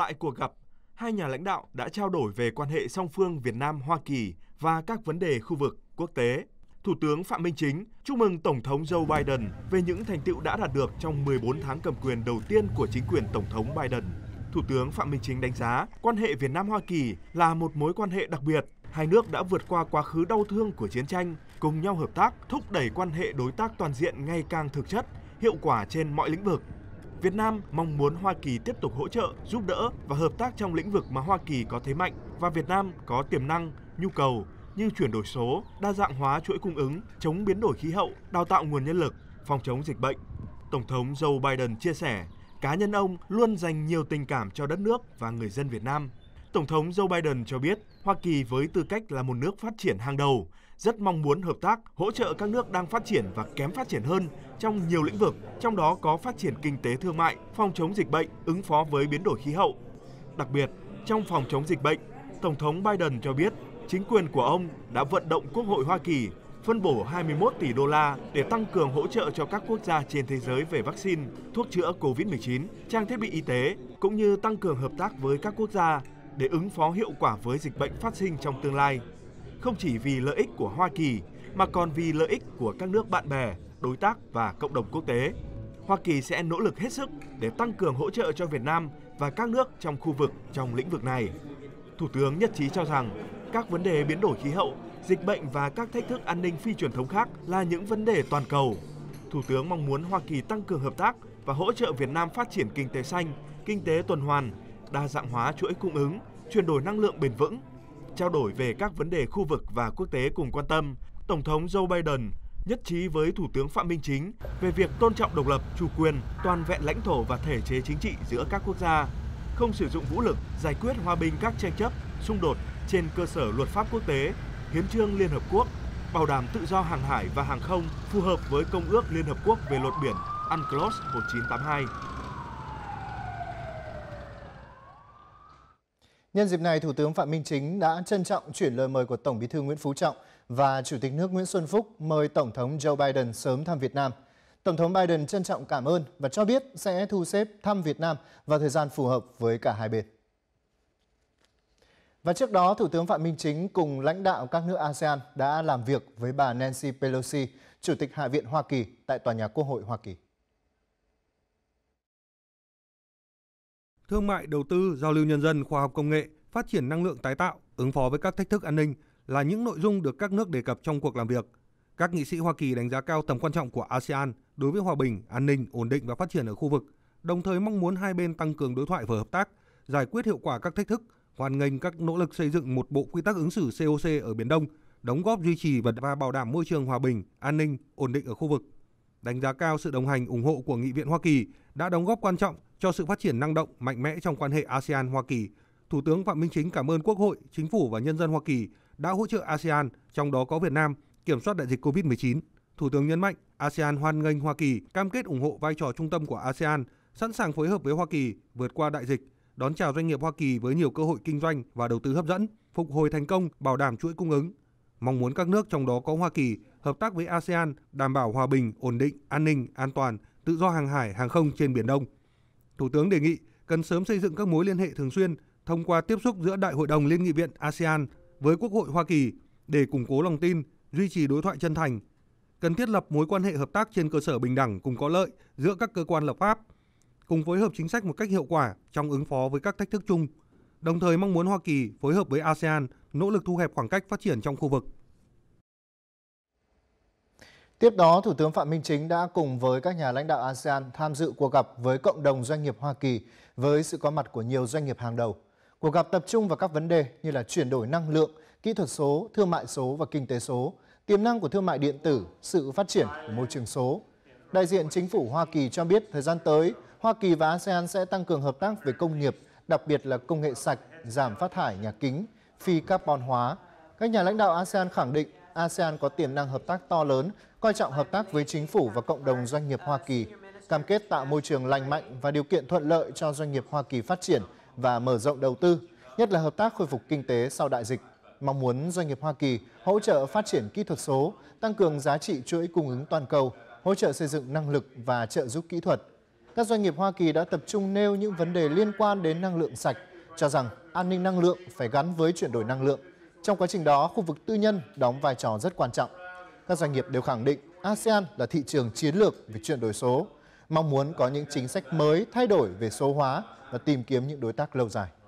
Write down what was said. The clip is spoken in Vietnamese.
Tại cuộc gặp, hai nhà lãnh đạo đã trao đổi về quan hệ song phương Việt Nam Hoa Kỳ và các vấn đề khu vực quốc tế. Thủ tướng Phạm Minh Chính chúc mừng Tổng thống Joe Biden về những thành tựu đã đạt được trong 14 tháng cầm quyền đầu tiên của chính quyền Tổng thống Biden. Thủ tướng Phạm Minh Chính đánh giá quan hệ Việt Nam Hoa Kỳ là một mối quan hệ đặc biệt. Hai nước đã vượt qua quá khứ đau thương của chiến tranh, cùng nhau hợp tác, thúc đẩy quan hệ đối tác toàn diện ngày càng thực chất, hiệu quả trên mọi lĩnh vực Việt Nam mong muốn Hoa Kỳ tiếp tục hỗ trợ, giúp đỡ và hợp tác trong lĩnh vực mà Hoa Kỳ có thế mạnh và Việt Nam có tiềm năng, nhu cầu như chuyển đổi số, đa dạng hóa chuỗi cung ứng, chống biến đổi khí hậu, đào tạo nguồn nhân lực, phòng chống dịch bệnh. Tổng thống Joe Biden chia sẻ, cá nhân ông luôn dành nhiều tình cảm cho đất nước và người dân Việt Nam. Tổng thống Joe Biden cho biết, Hoa Kỳ với tư cách là một nước phát triển hàng đầu rất mong muốn hợp tác, hỗ trợ các nước đang phát triển và kém phát triển hơn trong nhiều lĩnh vực, trong đó có phát triển kinh tế thương mại, phòng chống dịch bệnh, ứng phó với biến đổi khí hậu. Đặc biệt, trong phòng chống dịch bệnh, Tổng thống Biden cho biết chính quyền của ông đã vận động Quốc hội Hoa Kỳ phân bổ 21 tỷ đô la để tăng cường hỗ trợ cho các quốc gia trên thế giới về vaccine, thuốc chữa COVID-19, trang thiết bị y tế, cũng như tăng cường hợp tác với các quốc gia để ứng phó hiệu quả với dịch bệnh phát sinh trong tương lai không chỉ vì lợi ích của Hoa Kỳ mà còn vì lợi ích của các nước bạn bè, đối tác và cộng đồng quốc tế. Hoa Kỳ sẽ nỗ lực hết sức để tăng cường hỗ trợ cho Việt Nam và các nước trong khu vực trong lĩnh vực này. Thủ tướng nhất trí cho rằng các vấn đề biến đổi khí hậu, dịch bệnh và các thách thức an ninh phi truyền thống khác là những vấn đề toàn cầu. Thủ tướng mong muốn Hoa Kỳ tăng cường hợp tác và hỗ trợ Việt Nam phát triển kinh tế xanh, kinh tế tuần hoàn, đa dạng hóa chuỗi cung ứng, chuyển đổi năng lượng bền vững trao đổi về các vấn đề khu vực và quốc tế cùng quan tâm, Tổng thống Joe Biden nhất trí với Thủ tướng Phạm Minh Chính về việc tôn trọng độc lập, chủ quyền, toàn vẹn lãnh thổ và thể chế chính trị giữa các quốc gia, không sử dụng vũ lực giải quyết hòa bình các tranh chấp, xung đột trên cơ sở luật pháp quốc tế, hiến trương Liên Hợp Quốc, bảo đảm tự do hàng hải và hàng không phù hợp với Công ước Liên Hợp Quốc về luật biển UNCLOS 1982. Nhân dịp này, Thủ tướng Phạm Minh Chính đã trân trọng chuyển lời mời của Tổng Bí thư Nguyễn Phú Trọng và Chủ tịch nước Nguyễn Xuân Phúc mời Tổng thống Joe Biden sớm thăm Việt Nam. Tổng thống Biden trân trọng cảm ơn và cho biết sẽ thu xếp thăm Việt Nam vào thời gian phù hợp với cả hai bên. Và trước đó, Thủ tướng Phạm Minh Chính cùng lãnh đạo các nước ASEAN đã làm việc với bà Nancy Pelosi, Chủ tịch Hạ viện Hoa Kỳ tại Tòa nhà Quốc hội Hoa Kỳ. thương mại, đầu tư, giao lưu nhân dân, khoa học công nghệ, phát triển năng lượng tái tạo, ứng phó với các thách thức an ninh là những nội dung được các nước đề cập trong cuộc làm việc. Các nghị sĩ Hoa Kỳ đánh giá cao tầm quan trọng của ASEAN đối với hòa bình, an ninh, ổn định và phát triển ở khu vực, đồng thời mong muốn hai bên tăng cường đối thoại và hợp tác, giải quyết hiệu quả các thách thức, hoàn ngành các nỗ lực xây dựng một bộ quy tắc ứng xử COC ở Biển Đông, đóng góp duy trì và bảo đảm môi trường hòa bình, an ninh, ổn định ở khu vực. Đánh giá cao sự đồng hành ủng hộ của Nghị viện Hoa Kỳ đã đóng góp quan trọng cho sự phát triển năng động, mạnh mẽ trong quan hệ ASEAN-Hoa Kỳ. Thủ tướng Phạm Minh Chính cảm ơn Quốc hội, Chính phủ và nhân dân Hoa Kỳ đã hỗ trợ ASEAN, trong đó có Việt Nam, kiểm soát đại dịch COVID-19. Thủ tướng nhấn mạnh ASEAN hoan nghênh Hoa Kỳ cam kết ủng hộ vai trò trung tâm của ASEAN, sẵn sàng phối hợp với Hoa Kỳ vượt qua đại dịch, đón chào doanh nghiệp Hoa Kỳ với nhiều cơ hội kinh doanh và đầu tư hấp dẫn, phục hồi thành công, bảo đảm chuỗi cung ứng. Mong muốn các nước trong đó có Hoa Kỳ hợp tác với ASEAN đảm bảo hòa bình, ổn định, an ninh, an toàn, tự do hàng hải, hàng không trên Biển Đông. Thủ tướng đề nghị cần sớm xây dựng các mối liên hệ thường xuyên thông qua tiếp xúc giữa Đại hội đồng Liên nghị viện ASEAN với Quốc hội Hoa Kỳ để củng cố lòng tin, duy trì đối thoại chân thành. Cần thiết lập mối quan hệ hợp tác trên cơ sở bình đẳng cùng có lợi giữa các cơ quan lập pháp, cùng phối hợp chính sách một cách hiệu quả trong ứng phó với các thách thức chung. Đồng thời mong muốn Hoa Kỳ phối hợp với ASEAN nỗ lực thu hẹp khoảng cách phát triển trong khu vực. Tiếp đó, Thủ tướng Phạm Minh Chính đã cùng với các nhà lãnh đạo ASEAN tham dự cuộc gặp với cộng đồng doanh nghiệp Hoa Kỳ với sự có mặt của nhiều doanh nghiệp hàng đầu. Cuộc gặp tập trung vào các vấn đề như là chuyển đổi năng lượng, kỹ thuật số, thương mại số và kinh tế số, tiềm năng của thương mại điện tử, sự phát triển của môi trường số. Đại diện chính phủ Hoa Kỳ cho biết thời gian tới, Hoa Kỳ và ASEAN sẽ tăng cường hợp tác về công nghiệp, đặc biệt là công nghệ sạch, giảm phát thải nhà kính, phi carbon hóa. Các nhà lãnh đạo ASEAN khẳng định ASEAN có tiềm năng hợp tác to lớn, coi trọng hợp tác với chính phủ và cộng đồng doanh nghiệp Hoa Kỳ, cam kết tạo môi trường lành mạnh và điều kiện thuận lợi cho doanh nghiệp Hoa Kỳ phát triển và mở rộng đầu tư, nhất là hợp tác khôi phục kinh tế sau đại dịch. Mong muốn doanh nghiệp Hoa Kỳ hỗ trợ phát triển kỹ thuật số, tăng cường giá trị chuỗi cung ứng toàn cầu, hỗ trợ xây dựng năng lực và trợ giúp kỹ thuật. Các doanh nghiệp Hoa Kỳ đã tập trung nêu những vấn đề liên quan đến năng lượng sạch, cho rằng an ninh năng lượng phải gắn với chuyển đổi năng lượng trong quá trình đó, khu vực tư nhân đóng vai trò rất quan trọng. Các doanh nghiệp đều khẳng định ASEAN là thị trường chiến lược về chuyển đổi số, mong muốn có những chính sách mới thay đổi về số hóa và tìm kiếm những đối tác lâu dài.